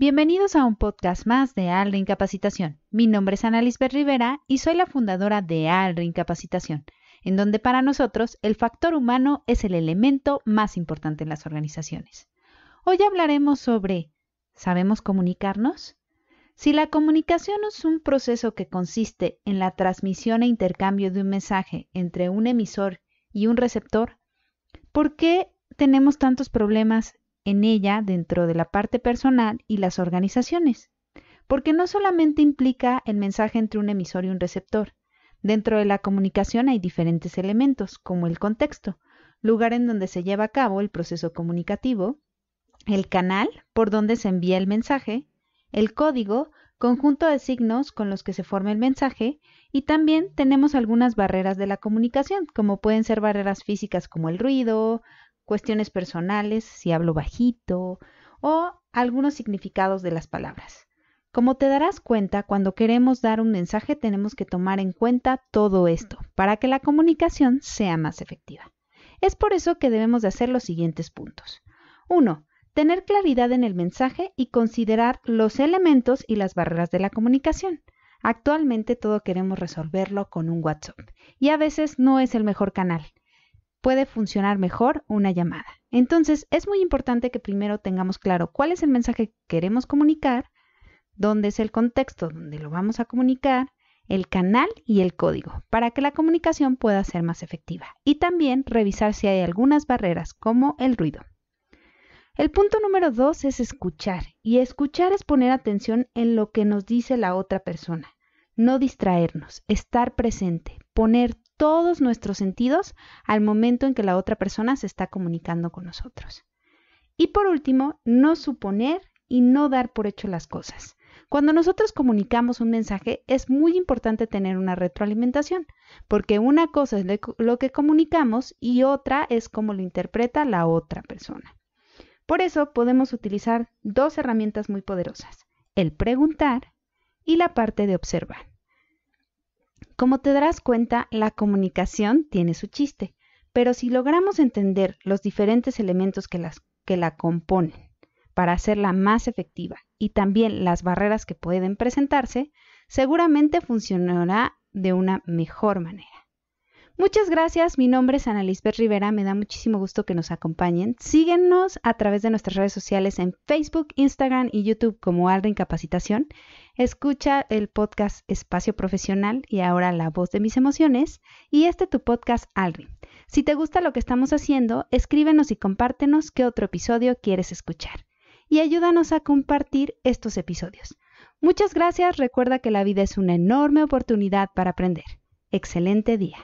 Bienvenidos a un podcast más de Alrin Incapacitación. Mi nombre es Ana Lisbeth Rivera y soy la fundadora de Alrin Incapacitación, en donde para nosotros el factor humano es el elemento más importante en las organizaciones. Hoy hablaremos sobre ¿sabemos comunicarnos? Si la comunicación es un proceso que consiste en la transmisión e intercambio de un mensaje entre un emisor y un receptor, ¿por qué tenemos tantos problemas en ella dentro de la parte personal y las organizaciones, porque no solamente implica el mensaje entre un emisor y un receptor, dentro de la comunicación hay diferentes elementos, como el contexto, lugar en donde se lleva a cabo el proceso comunicativo, el canal por donde se envía el mensaje, el código, conjunto de signos con los que se forma el mensaje, y también tenemos algunas barreras de la comunicación, como pueden ser barreras físicas como el ruido, cuestiones personales, si hablo bajito, o algunos significados de las palabras. Como te darás cuenta, cuando queremos dar un mensaje tenemos que tomar en cuenta todo esto para que la comunicación sea más efectiva. Es por eso que debemos de hacer los siguientes puntos. 1. Tener claridad en el mensaje y considerar los elementos y las barreras de la comunicación. Actualmente todo queremos resolverlo con un WhatsApp y a veces no es el mejor canal puede funcionar mejor una llamada. Entonces, es muy importante que primero tengamos claro cuál es el mensaje que queremos comunicar, dónde es el contexto donde lo vamos a comunicar, el canal y el código, para que la comunicación pueda ser más efectiva. Y también revisar si hay algunas barreras, como el ruido. El punto número dos es escuchar, y escuchar es poner atención en lo que nos dice la otra persona, no distraernos, estar presente, poner todos nuestros sentidos al momento en que la otra persona se está comunicando con nosotros. Y por último, no suponer y no dar por hecho las cosas. Cuando nosotros comunicamos un mensaje es muy importante tener una retroalimentación, porque una cosa es lo que comunicamos y otra es cómo lo interpreta la otra persona. Por eso podemos utilizar dos herramientas muy poderosas, el preguntar y la parte de observar. Como te darás cuenta, la comunicación tiene su chiste, pero si logramos entender los diferentes elementos que, que la componen para hacerla más efectiva y también las barreras que pueden presentarse, seguramente funcionará de una mejor manera. Muchas gracias, mi nombre es Ana Lisbeth Rivera, me da muchísimo gusto que nos acompañen. Síguenos a través de nuestras redes sociales en Facebook, Instagram y YouTube como Aldrin Capacitación. Escucha el podcast Espacio Profesional y ahora La Voz de Mis Emociones y este tu podcast Aldrin. Si te gusta lo que estamos haciendo, escríbenos y compártenos qué otro episodio quieres escuchar. Y ayúdanos a compartir estos episodios. Muchas gracias, recuerda que la vida es una enorme oportunidad para aprender. Excelente día.